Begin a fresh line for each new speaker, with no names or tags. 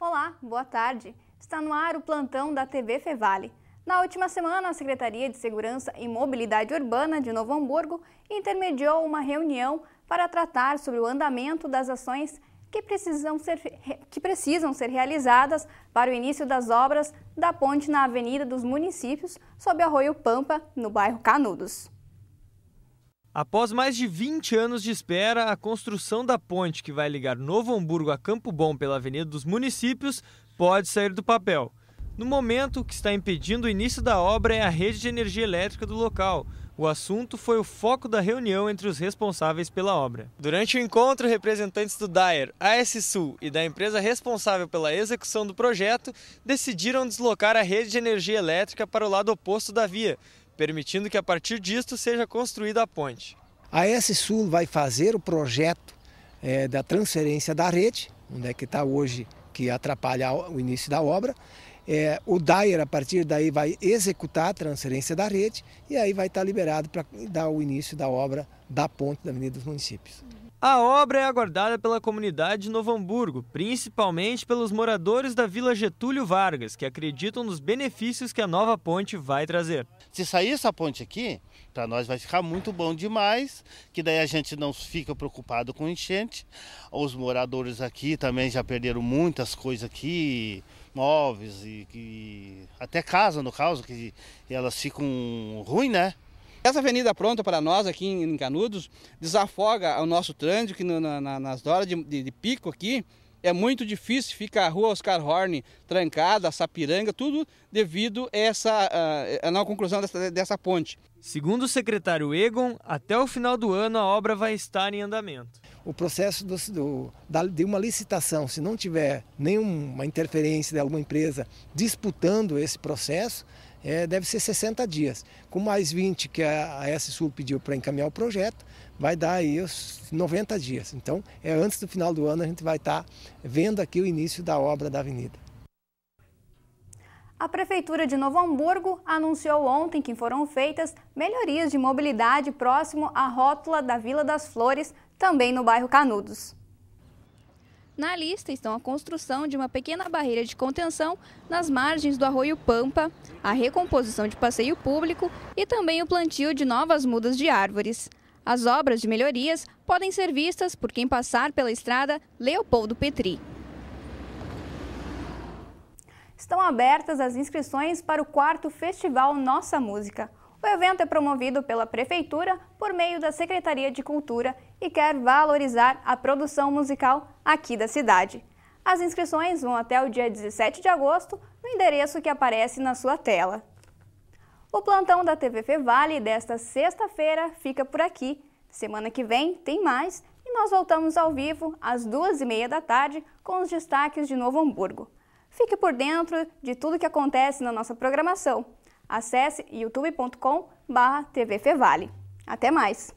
Olá, boa tarde. Está no ar o plantão da TV Fevale. Na última semana, a Secretaria de Segurança e Mobilidade Urbana de Novo Hamburgo intermediou uma reunião para tratar sobre o andamento das ações que precisam ser, que precisam ser realizadas para o início das obras da ponte na Avenida dos Municípios, sob Arroio Pampa, no bairro Canudos.
Após mais de 20 anos de espera, a construção da ponte que vai ligar Novo Hamburgo a Campo Bom pela Avenida dos Municípios pode sair do papel. No momento, o que está impedindo o início da obra é a rede de energia elétrica do local, o assunto foi o foco da reunião entre os responsáveis pela obra. Durante o encontro, representantes do DAER, AS Sul e da empresa responsável pela execução do projeto decidiram deslocar a rede de energia elétrica para o lado oposto da via, permitindo que a partir disto seja construída a ponte.
A AS Sul vai fazer o projeto é, da transferência da rede, onde é que está hoje, que atrapalha o início da obra, é, o Dyer, a partir daí, vai executar a transferência da rede e aí vai estar liberado para dar o início da obra da ponte da Avenida dos Municípios.
A obra é aguardada pela comunidade de Novo Hamburgo, principalmente pelos moradores da Vila Getúlio Vargas, que acreditam nos benefícios que a nova ponte vai
trazer. Se sair essa ponte aqui, para nós vai ficar muito bom demais, que daí a gente não fica preocupado com enchente. Os moradores aqui também já perderam muitas coisas aqui, móveis e, e até casa no caso, que elas ficam ruim, né? Essa avenida pronta para nós aqui em Canudos
desafoga o nosso trânsito, que na, na, nas horas de, de, de pico aqui é muito difícil, fica a rua Oscar Horn trancada, a Sapiranga, tudo devido a essa a, a não conclusão dessa, dessa ponte. Segundo o secretário Egon, até o final do ano a obra vai estar em andamento.
O processo do, do, da, de uma licitação, se não tiver nenhuma interferência de alguma empresa disputando esse processo, é, deve ser 60 dias. Com mais 20 que a, Ssul pediu para encaminhar o projeto, vai dar aí os 90 dias. Então, é antes do final do ano a gente vai estar tá vendo aqui o início da obra da avenida.
A Prefeitura de Novo Hamburgo anunciou ontem que foram feitas melhorias de mobilidade próximo à rótula da Vila das Flores, também no bairro Canudos. Na lista estão a construção de uma pequena barreira de contenção nas margens do arroio Pampa, a recomposição de passeio público e também o plantio de novas mudas de árvores. As obras de melhorias podem ser vistas por quem passar pela estrada Leopoldo Petri. Estão abertas as inscrições para o quarto Festival Nossa Música. O evento é promovido pela Prefeitura por meio da Secretaria de Cultura e quer valorizar a produção musical aqui da cidade. As inscrições vão até o dia 17 de agosto no endereço que aparece na sua tela. O plantão da TV Fevale desta sexta-feira fica por aqui. Semana que vem tem mais e nós voltamos ao vivo às duas e meia da tarde com os destaques de Novo Hamburgo. Fique por dentro de tudo que acontece na nossa programação. Acesse youtube.com/tvfevale. Até mais.